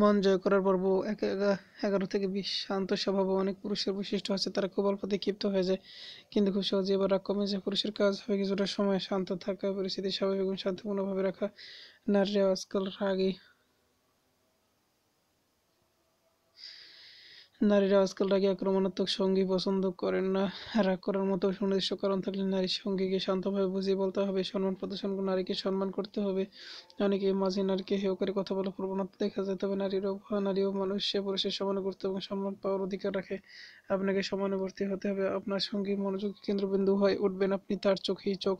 মন জয় করার পর্ব এগারো থেকে বিশ শান্ত স্বভাব অনেক পুরুষের বৈশিষ্ট্য আছে তারা খুব অল্পতে ক্ষিপ্ত হয়ে যায় কিন্তু খুব সহজে এবার রাগ কমে যায় পুরুষের কাজ হবে কিছুটা সময় শান্ত থাকা পরিস্থিতি স্বাভাবিক এবং শান্তপূর্ণভাবে রাখা নারীরা আজকাল রাগী নারীরা আজকাল রাগে আক্রমণাত্মক সঙ্গী পছন্দ করেন না রাগ করার মতো সুনির্দিষ্ট কারণ থাকলে নারীর সঙ্গীকে শান্তভাবে বুঝিয়ে বলতে হবে সম্মান প্রদর্শন নারীকে সম্মান করতে হবে অনেকে মাঝে নারীকে হেয় করে কথা বলার প্রবণতা দেখা যায় তবে নারীরও নারী ও মানুষ সে পুরুষের সমান গুরুত্ব এবং সম্মান পাওয়ার অধিকার রাখে আপনাকে সমানুবর্তী হতে হবে আপনার সঙ্গী মনোযোগ কেন্দ্রবিন্দু হয়ে উঠবেন আপনি তার চোখেই চোখ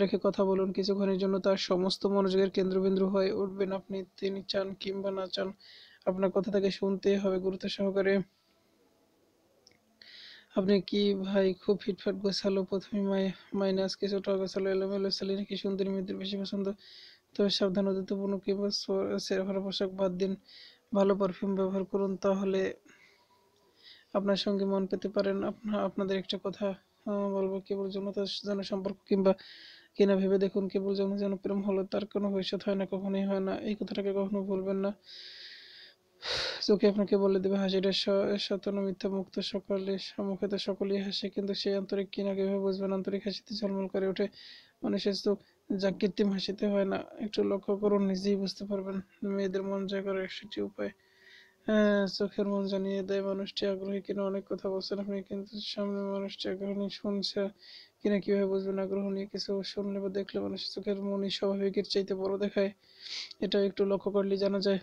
রেখে কথা বলুন কিছুক্ষণের জন্য তার সমস্ত মনোযোগের কেন্দ্রবিন্দু হয়ে উঠবেন আপনি তিনি চান কিংবা না চান আপনার কথা তাকে শুনতে হবে গুরুত্ব সহকারে আপনি কি ভাই খুব ফিটফাট গোছালো প্রথমে মাইনাস কিছুটা গোছালো এলোমেলো ছেলে নাকি সুন্দরী মেয়েদের বেশি পছন্দ তবে সাবধান অতিত্বপূর্ণ কিংবা সেরফার পোশাক বাদ দিন ভালো পারফিউম ব্যবহার করুন তাহলে আপনার সঙ্গে মন পেতে পারেন আপনার আপনাদের একটা কথা বলবো কেবল জনতা যেন সম্পর্ক কিংবা কিনা ভেবে দেখুন কেবল জন যেন প্রেম হলো তার কোনো ভবিষ্যৎ হয় না কখনোই হয় না এই কথাটাকে কখনো ভুলবেন না চোখে আপনাকে বলে দেবে হাসিটা সতন মিথ্যা মুক্ত সকলে সম্মুখে তো সকলেই হাসে কিন্তু সেই আন্তরিক কিনা কীভাবে বুঝবেন আন্তরিক হাসিতে ঝলমল করে ওঠে মানুষের চোখ যা কৃত্রিম হাসিতে হয় না একটু লক্ষ্য করুন নিজেই বুঝতে পারবেন মেয়েদের মন জয় করার একটি উপায় হ্যাঁ, চোখের মন জানিয়ে দেয় মানুষটি আগ্রহী কিনা অনেক কথা বলছেন আপনি কিন্তু সামনে মানুষটি আগ্রহ নিয়ে শুনছে কিনা কীভাবে বুঝবেন আগ্রহ নিয়ে কিছু শুনলে বা দেখলে মানুষের চোখের মনই স্বাভাবিকের চাইতে বড় দেখায় এটা একটু লক্ষ্য করলে জানা যায়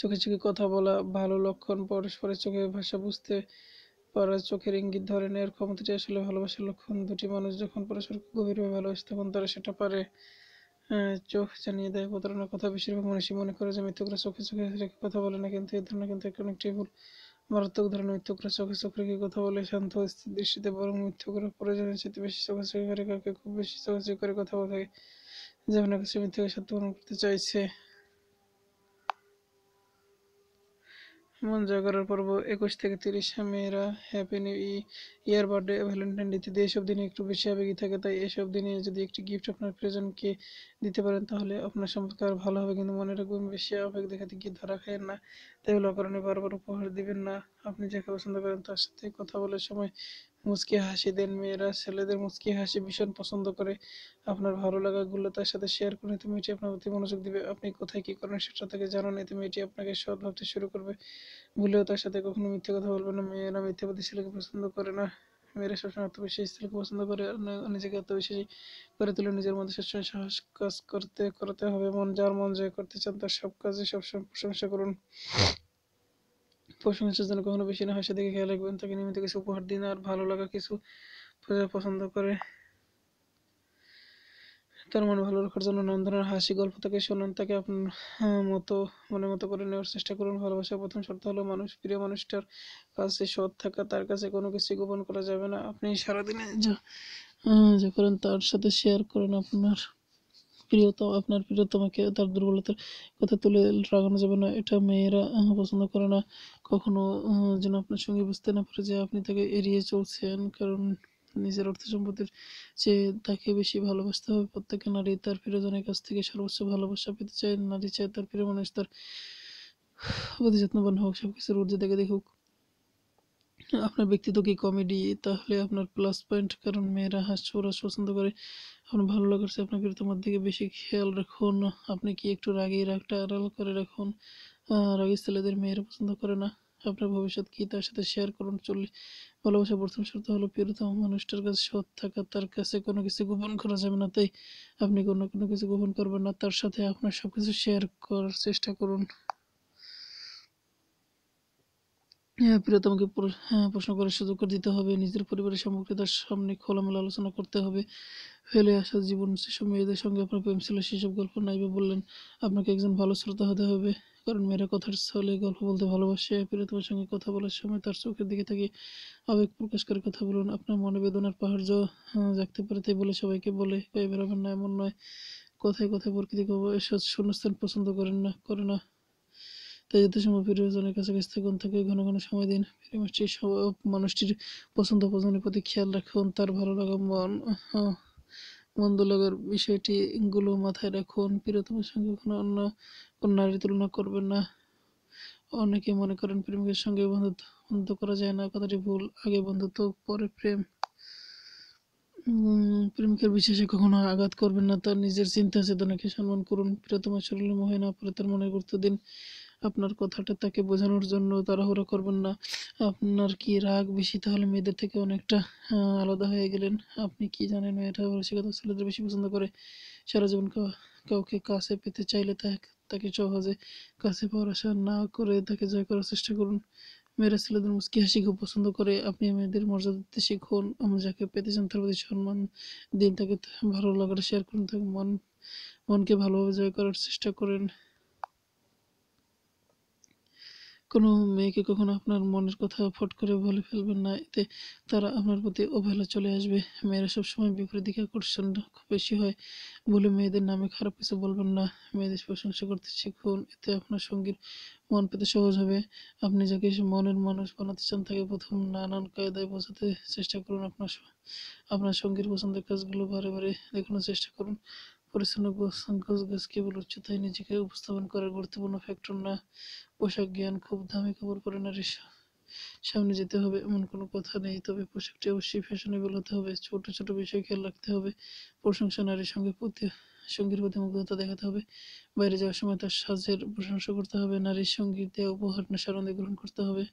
চোখে চোখে কথা বলা ভালো লক্ষণ পরস্পরের চোখে ভাষা বুঝতে পারা চোখের ইঙ্গিত ধরে নেওয়ার ক্ষমতাটি আসলে ভালোবাসার লক্ষণ দুটি মানুষ যখন পরস্পরকে গভীরভাবে ভালোবাসে তখন তারা সেটা পারে চোখ জানিয়ে দেয় প্রতারণার কথা বেশিরভাগ মানুষই মনে করে যে মৃত্যুকরা চোখে চোখে রেখে কথা বলে না কিন্তু এই ধারণা কিন্তু অনেকটাই ভুল মারাত্মক ধরনের মৃত্যুকরা চোখে চোখ রেখে কথা বলে শান্ত স্থির দৃষ্টিতে বরং মৃত্যুকরা প্রয়োজনের সাথে বেশি চোখে করে কাউকে খুব বেশি চোখে করে কথা বলে যেমন কাছে মৃত্যুকে সত্য করতে চাইছে জয় করার পর্ব একুশ থেকে তিরিশে মেয়েরা happy new year birthday valentine ডেতে এসব দিনে একটু বেশি আবেগী থাকে তাই এসব দিনে যদি একটি গিফট আপনার প্রিয়জনকে দিতে পারেন তাহলে আপনার সম্পর্কে আর ভালো হবে কিন্তু মনে রাখবেন বেশি আবেগ দেখাতে গিয়ে ধরা খায় না তাই অকারণে বারবার উপহার দিবেন না আপনি যাকে পছন্দ করেন তার সাথে কথা বলার সময় মুচকি হাসি দেন মেয়েরা ছেলেদের মুচকি হাসি ভীষণ পছন্দ করে আপনার ভালো লাগাগুলো তার সাথে শেয়ার করুন এতে মেয়েটি আপনার প্রতি মনোযোগ দিবে আপনি কোথায় কী করেন সেটা থেকে জানান এতে মেয়েটি আপনাকে সৎ ভাবতে শুরু করবে ভুলেও তার সাথে কখনো মিথ্যে কথা বলবে না মেয়েরা মিথ্যাবাদী ছেলেকে পছন্দ করে না মেয়েরা সবসময় আত্মবিশ্বাসী ছেলেকে পছন্দ করে নিজেকে আত্মবিশ্বাসী করে তুলে নিজের মধ্যে সবসময় সাহস কাজ করতে করতে হবে মন যার মন জয় করতে চান তার সব কাজে সবসময় প্রশংসা করুন প্রশংসার জন্য কখনো বেশি না হয় সেদিকে খেয়াল রাখবেন তাকে নিয়মিত কিছু উপহার দিন আর ভালো লাগা কিছু পছন্দ করে তার মন ভালো রাখার জন্য নানান ধরনের হাসি গল্প তাকে শোনান তাকে আপনার হ্যাঁ, মতো মনে মতো করে নেওয়ার চেষ্টা করুন ভালোবাসার প্রথম শর্ত হলো মানুষ প্রিয় মানুষটার কাছে সৎ থাকা তার কাছে কোনো কিছু গোপন করা যাবে না আপনি সারাদিনে যা হ্যাঁ, যা করেন তার সাথে শেয়ার করেন আপনার প্রিয়তম আপনার প্রিয়তমাকে তার দুর্বলতার কথা তুলে রাগানো যাবে না এটা মেয়েরা পছন্দ করে না কখনো যেন আপনার সঙ্গে বুঝতে না পারে যে আপনি তাকে এড়িয়ে চলছেন কারণ নিজের অর্থ সম্পত্তির চেয়ে তাকে বেশি ভালোবাসতে হবে প্রত্যেক নারী তার প্রিয়জনের কাছ থেকে সর্বোচ্চ ভালোবাসা পেতে চায় নারী চায় তার প্রিয় মানুষ তার প্রতি যত্নবান হোক সব কিছুর ঊর্ধ্বে দেখুক আপনার ব্যক্তিত্ব কি কমেডি তাহলে আপনার প্লাস পয়েন্ট কারণ মেয়েরা হাস পছন্দ করে আপনার ভালো লাগার চেয়ে আপনার তোমার দিকে বেশি খেয়াল রাখুন আপনি কি একটু রাগেই রাগটা আড়াল করে রাখুন রাগের ছেলেদের মেয়েরা পছন্দ করে না আপনার ভবিষ্যৎ কী তার সাথে শেয়ার করুন চললে ভালোবাসা প্রথম শর্ত হলো প্রিয়তম মানুষটার কাছে সৎ থাকা তার কাছে কোনো কিছু গোপন করা যাবে না তাই আপনি কোনো কোনো কিছু গোপন করবেন না তার সাথে আপনার সব কিছু শেয়ার করার চেষ্টা করুন হ্যাঁ, প্রিয়তমকে হ্যাঁ, প্রশ্ন করার সুযোগ দিতে হবে নিজের পরিবারের সম্পর্কে তার সামনে খোলামেলা আলোচনা করতে হবে ফেলে আসা জীবন সেসব মেয়েদের সঙ্গে আপনার প্রেম ছিল সেসব গল্প নাইবা বললেন আপনাকে একজন ভালো শ্রোতা হতে হবে কারণ মেয়েরা কথার ছলে গল্প বলতে ভালোবাসে প্রিয়তমের সঙ্গে কথা বলার সময় তার চোখের দিকে থেকে আবেগ প্রকাশ করে কথা বলুন আপনার মনে বেদনার পাহাড় হ্যাঁ, জাগতে পারে তাই বলে সবাইকে বলে কয়ে বেড়াবেন না এমন নয় কথায় কথায় প্রকৃতি শূন্যস্থান পছন্দ করেন না করে না তাই সময় প্রিয়জনের কাছাকাছি থাকুন থাকে ঘন ঘন সময় দিন মানুষটির পছন্দ পছন্দের প্রতি খেয়াল রাখুন তার ভালো লাগা মন মন্দ লাগার বিষয়টিগুলো মাথায় রাখুন প্রিয়তমের সঙ্গে কোনো অন্য কোনো নারীর তুলনা করবেন না অনেকে মনে করেন প্রেমিকের সঙ্গে বন্ধুত্ব বন্ধুত্ব করা যায় না কথাটি ভুল আগে বন্ধুত্ব পরে প্রেম প্রেমিকের বিশ্বাসে কখনো আঘাত করবেন না তার নিজের চিন্তা চেতনাকে সম্মান করুন প্রিয়তমার শরীরে মহে না পড়ে তার মনে গুরুত্ব দিন আপনার কথাটা তাকে বোঝানোর জন্য তাড়াহুড়ো করবেন না আপনার কি রাগ বেশি তাহলে মেয়েদের থেকে অনেকটা আলাদা হয়ে গেলেন আপনি কি জানেন মেয়েরা রসিকতা ছেলেদের বেশি পছন্দ করে সারা জীবন কাউকে কাছে পেতে চাইলে তাকে সহজে কাছে পাওয়ার আশা না করে তাকে জয় করার চেষ্টা করুন মেয়েরা ছেলেদের মুস্কি হাসি খুব পছন্দ করে আপনি মেয়েদের মর্যাদা দিতে শিখুন আমরা যাকে পেতে চান তার প্রতি সম্মান দিন তাকে ভালো লাগাটা শেয়ার করুন তাকে মন মনকে ভালোভাবে জয় করার চেষ্টা করেন কোনো মেয়েকে কখনো আপনার মনের কথা ফট করে বলে ফেলবেন না এতে তারা আপনার প্রতি অবহেলা চলে আসবে মেয়েরা সবসময় বিপরীত দিকে আকর্ষণ খুব বেশি হয় বলে মেয়েদের নামে খারাপ কিছু বলবেন না মেয়েদের প্রশংসা করতে শিখুন এতে আপনার সঙ্গীর মন পেতে সহজ হবে আপনি যাকে মনের মানুষ বানাতে চান তাকে প্রথম নানান কায়দায় বোঝাতে চেষ্টা করুন আপনার আপনার সঙ্গীর পছন্দের কাজগুলো বারে বারে দেখানোর চেষ্টা করুন পরিচ্ছন্ন গোছগাছ কেবল উচ্চতায় নিজেকে উপস্থাপন করার গুরুত্বপূর্ণ ফ্যাক্টর না পোশাক জ্ঞান খুব দামি কাপড় পরে নারীর সামনে যেতে হবে এমন কোনো কথা নেই তবে পোশাকটি অবশ্যই ফ্যাশনেবল হতে হবে ছোট ছোট বিষয় খেয়াল রাখতে হবে প্রশংসা নারীর সঙ্গে প্রতি সঙ্গীর প্রতি মুগ্ধতা দেখাতে হবে বাইরে যাওয়ার সময় তার সাজের প্রশংসা করতে হবে নারীর সঙ্গীতে উপহার সারণে গ্রহণ করতে হবে